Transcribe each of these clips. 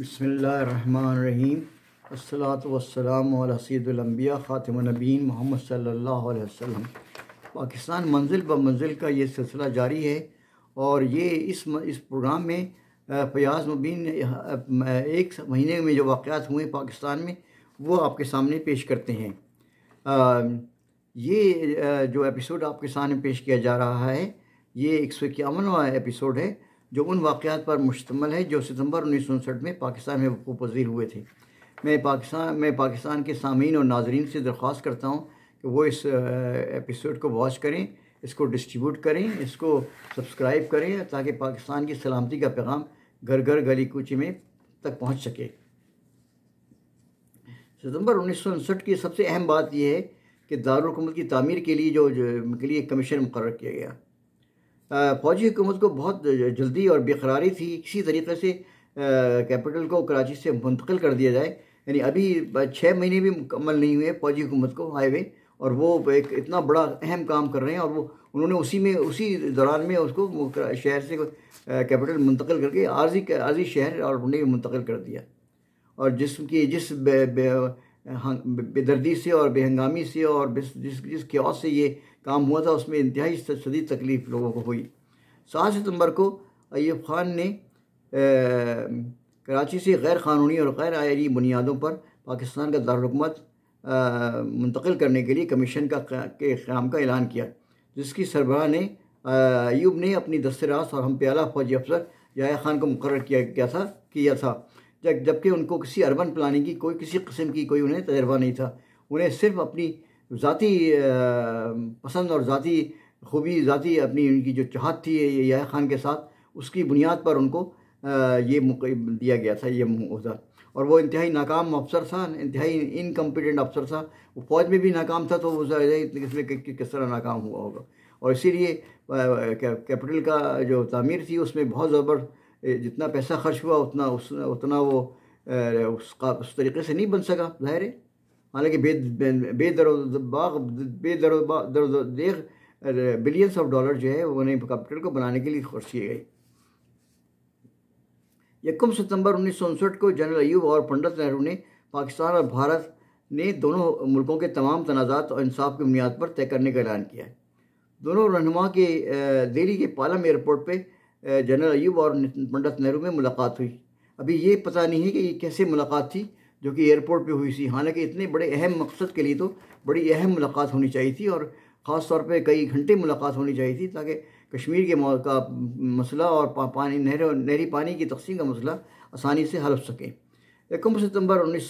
बसमीम असलातम सैदुलम्बिया ख़ातमनबीन मोहम्मद सल्ला वसम पाकिस्तान मंजिल ब मंजिल का ये सिलसिला जारी है और ये इस म, इस प्रोग्राम में फयाज मुबीन एक महीने में जो वाक़ हुए पाकिस्तान में वो आपके सामने पेश करते हैं आ, ये जो एपिसोड आपके सामने पेश किया जा रहा है ये एक सौ इक्यावनवा एपिसोड है जो उन वाक़ात पर मुश्तमल है जो सितंबर उन्नीस सौ उनसठ में पाकिस्तान में वक़ू पजीर हुए थे मैं पाकिस्तान मैं पाकिस्तान के सामीन और नाजरन से दरख्वास्त करता हूँ कि वो इस एपिसोड को वॉच करें इसको डिस्ट्रीब्यूट करें इसको सब्सक्राइब करें ताकि पाकिस्तान की सलामती का पैगाम घर घर गली कूची में तक पहुँच सके सितंबर उन्नीस सौ उनसठ की सबसे अहम बात यह है कि दारकूमत की तमीर के लिए जो, जो के लिए कमीशन मुकर किया गया फौजी हुकूमत को बहुत जल्दी और बेकरारी थी किसी तरीके से कैपिटल को कराची से मुंतकिल कर दिया जाए यानी अभी छः महीने भी मुकम्मल नहीं हुए फौजी हुकूमत को हाईवे और वो एक इतना बड़ा अहम काम कर रहे हैं और वो उन्होंने उसी में उसी दौरान में उसको शहर से कैपिटल मुंतकिल करके आर्जी आर्जी शहर और उन्हें मुंतकिल कर दिया और जिसकी जिस, जिस बे, बे, बेदर्दी से और बेहंगामी से और जिस जिस और से ये काम हुआ था उसमें इंतहाई शदीद तकलीफ लोगों को हुई सात सितम्बर को अयूब खान ने कराची से गैर क़ानूनी और गैर आयरी बुनियादों पर पाकिस्तान का दारकूमत मुंतकिल करने के लिए कमीशन का के क़्याम का ऐलान किया जिसकी सरबराह ने अयूब ने अपनी दस्तरास और हम प्याला फौजी अफसर जया खान को मुकर किया गया था किया था जब जबकि उनको किसी अर्बन प्लानिंग की कोई किसी किस्म की कोई उन्हें तजर्बा नहीं था उन्हें सिर्फ अपनी ज़ाती पसंद और ज़ाती खूबी ज़ाती अपनी उनकी जो चाहत थी या ख़ान के साथ उसकी बुनियाद पर उनको ये दिया गया था ये अहदा और वो इंतहाई नाकाम अफसर था इंतहाई इनकम्पिटेंट अफसर था वो फौज में भी नाकाम था तो वो इसमें किस तरह नाकाम हुआ होगा और इसीलिए कैपिटल का जो तमीर थी उसमें बहुत ज़बरदस्त जितना पैसा खर्च हुआ उतना उस उतना वो उसका उस तरीके से नहीं बन सका ज़ाहिर है हालांकि बेदर बाग देख बिलियंस ऑफ डॉलर जो है वो कंप्यूटर को बनाने के लिए खर्च किए गए यकम सितंबर उन्नीस सौ उनसठ को जनरल अयूब और पंडित नेहरू ने पाकिस्तान और भारत ने दोनों मुल्कों के तमाम तनाज़ात और इंसाफ की बुनियाद पर तय करने का ऐलान किया है दोनों रहनुमा के दिल्ली के पालम एयरपोर्ट पर जनरल अयूब और पंडित नेहरू में मुलाकात हुई अभी ये पता नहीं है कि ये कैसे मुलाकात थी जो कि एयरपोर्ट पे हुई थी हालांकि इतने बड़े अहम मकसद के लिए तो बड़ी अहम मुलाकात होनी चाहिए थी और ख़ास तौर पे कई घंटे मुलाकात होनी चाहिए थी ताकि कश्मीर के का मसला और पानी नहर नहरी पानी की तकसीम का मसला आसानी से हल हो सके इक्कीस सितंबर उन्नीस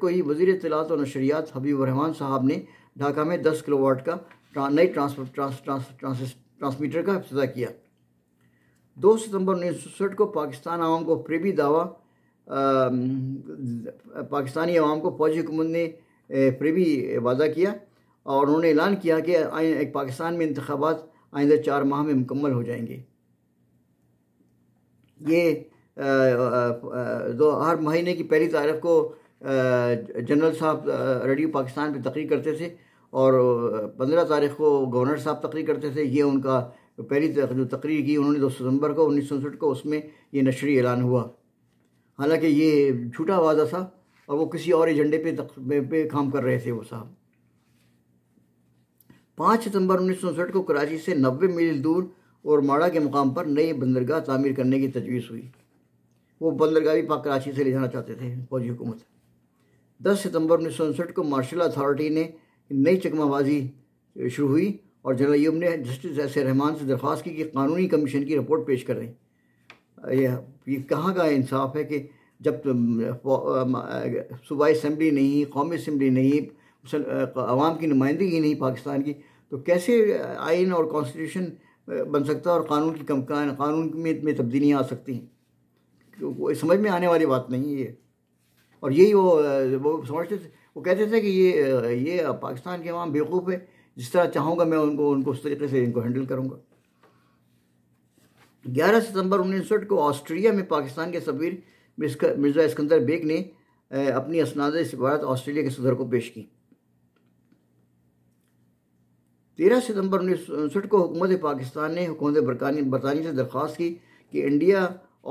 को ही वजीर तलात और नशरियात हबीब रहमान साहब ने ढाका में किलो किलोवाट का नए ट्रांस ट्रांस ट्रांस ट्रांसमीटर का अफ्तः किया दो सितंबर उन्नीस को पाकिस्तान आवाम को प्रेबी दावा पाकिस्तानी आवाम को फौजी हुकूमत ने प्रेबी वादा किया और उन्होंने ऐलान किया कि पाकिस्तान में इंतबात आइंदा चार माह में मुकम्मल हो जाएंगे ये आ, आ, दो हर महीने की पहली तारीख को जनरल साहब रेडियो पाकिस्तान पर तकरीर करते थे और पंद्रह तारीख को गवर्नर साहब तकरीर करते थे ये उनका तो पहली जो तकरीर की उन्होंने दो सितम्बर को उन्नीस सौ को उसमें ये नशरी ऐलान हुआ हालांकि ये झूठा वादा था और वो किसी और एजेंडे पे तक, पे काम कर रहे थे वो साहब पाँच सितंबर उन्नीस को कराची से नब्बे मील दूर और माड़ा के मुकाम पर नई बंदरगाह तामीर करने की तजवीज़ हुई वो बंदरगाह भी पाक कराची से ले जाना चाहते थे फौजी हुकूमत दस सितंबर उन्नीस को मार्शल अथॉरिटी ने नई चकमाबाजी शुरू हुई और जनरल यूब ने जस्टिस एस ए रहमान से दरख्वास्त की कि कानूनी कमीशन की रिपोर्ट पेश करें यह ये कहाँ का इंसाफ है कि जब तो, सूबाई असम्बली नहीं कौमी असम्बली नहीं आवाम की नुमाइंदगी नहीं पाकिस्तान की तो कैसे आइन और कॉन्स्टिट्यूशन बन सकता है और कानून की कम कानून में, तब्दीलियाँ आ सकती हैं तो समझ में आने वाली बात नहीं है ये और यही वो वो समझते थे वो कहते थे कि ये ये पाकिस्तान के अवाम बेवकूफ़ है जिस तरह चाहूँगा मैं उनको उनको उस तरीके से इनको हैंडल करूँगा 11 सितंबर उन्नीस को ऑस्ट्रेलिया में पाकिस्तान के सबीर मिर्ज़ा इसकंदर बेग ने अपनी असनाद सिफारत ऑस्ट्रेलिया के सदर को पेश की तेरह सितंबर उन्नीस को हुकूमत पाकिस्तान ने हुकूमत बरतानिया से दरख्वास्त की कि इंडिया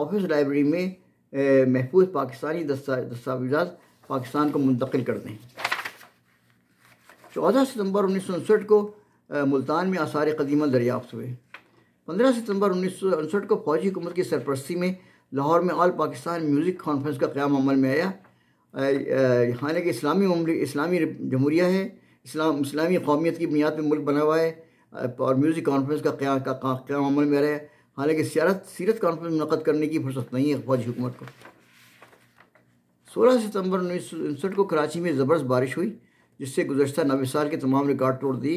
ऑफिस लाइब्रेरी में महफूज पाकिस्तानी दस्तावेजा पाकिस्तान को मुंतकिल कर दें चौदह सितंबर उन्नीस को मुल्तान में आसार कदीमा दरियाफ्त हुए पंद्रह सितंबर उन्नीस को फौजी हुकूमत की सरपरस्ती में लाहौर में आल पाकिस्तान म्यूज़िक कॉन्फ्रेंस का क़्याम अमल में आया हालांकि इस्लामी इस्लामी जमहूरिया है इस्लाम इस्लामी कौमियत की बुनियाद पर मुल्क बना हुआ है और म्यूज़िक कॉन्फ्रेंस का क्या का क्या अमल में रहा है हालांकि सियारत सीरत कॉन्फ्रेंस मुनद करने की फुर्सत नहीं है फौजी हुकूमत को सोलह सितंबर उन्नीस को कराची में ज़बरदस्त बारिश हुई जिससे गुजशत नवे साल के तमाम रिकॉर्ड तोड़ दी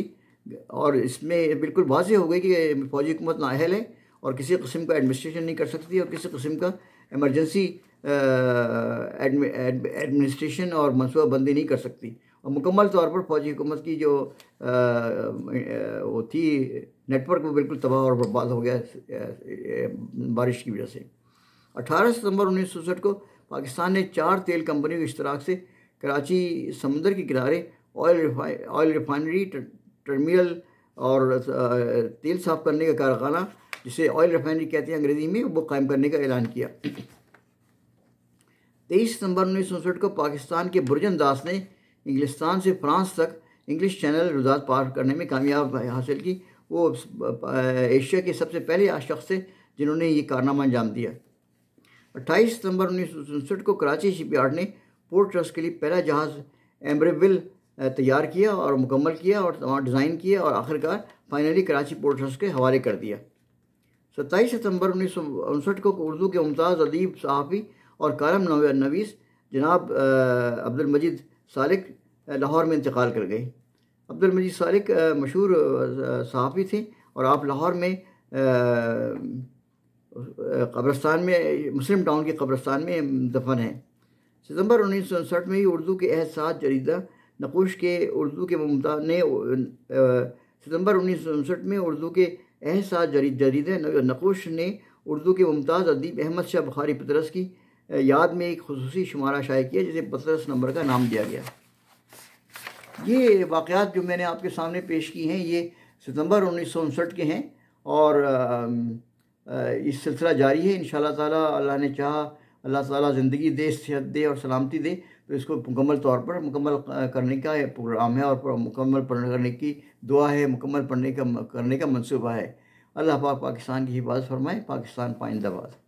और इसमें बिल्कुल वाजह हो गई कि फौजी हुकूमत नााहल है और किसी कस्म का एडमिनिस्ट्रेशन नहीं कर सकती और किसी कस्म का एमरजेंसी एडमिनिस्ट्रेशन और मनसूबाबंदी नहीं कर सकती और मुकम्मल तौर पर फौजी हुकूमत की जो वो थी नेटवर्क वो बिल्कुल तबाह और बर्बाद हो गया बारिश की वजह से अठारह सितंबर उन्नीस को पाकिस्तान ने चार तेल कंपनियों के इश्तराक से कराची समुद्र के किनारे ऑयल ऑयल रिफाइनरी टर्मिनल और तेल साफ करने का कारखाना जिसे ऑयल रिफाइनरी कहते हैं अंग्रेज़ी में वो कायम करने का ऐलान किया तेईस सितंबर उन्नीस सौ को पाकिस्तान के बुरजन दास ने इंग्लिस्तान से फ्रांस तक इंग्लिश चैनल रुदात पार करने में कामयाब हासिल की वो एशिया के सबसे पहले शख्स थे जिन्होंने ये कारनामा अंजाम दिया 28 सितंबर उन्नीस को कराची शिपयार्ड ने पोर्ट ट्रस्ट के लिए पहला जहाज़ एम्ब्रेविल तैयार किया और मुकम्मल किया और वहाँ डिज़ाइन किया और आखिरकार फाइनली कराची पोर्ट ट्रस्ट के हवाले कर दिया सत्ताईस सितंबर उन्नीस सौ उनसठ को उर्दू के मुमताज़ अदीब सहाफ़ी और कारम नवीस जनाब अब्दुलमजीद सालिक लाहौर में इंतकाल कर गए अब्दुल मजीद सालिक मशहूर सहाफ़ी थे और आप लाहौर में कब्रस्तान में मुस्लिम टाउन के कब्रस्तान में दफन हैं सितंबर उन्नीस में ही उर्दू के एहसास जरीदा नकुश के उर्दू के ममता ने सितंबर उन्नीस में उर्दू के एहसास जरीद जरीदे नकुश ने उर्दू के मुमताज़ अदीब अहमद शाह बुखारी पतरस की याद में एक खसूसी शुमारा शाये किया जिसे पतरस नंबर का नाम दिया गया ये वाक़ात जो मैंने आपके सामने पेश की हैं ये सितंबर उन्नीस के हैं और इस सिलसिला जारी है इन शाह तला ने चाहा अल्लाह ताला ज़िंदगी दे सेहत दे और सलामती दे तो इसको मुकम्मल तौर पर मुकम्मल करने का प्रोग्राम है और मुकम्मल करने की दुआ है मुकम्मल पढ़ने का करने का मनसूबा है अल्लाह पाक पाकिस्तान की हिफाजत फरमाए पाकिस्तान पाइंदाबाद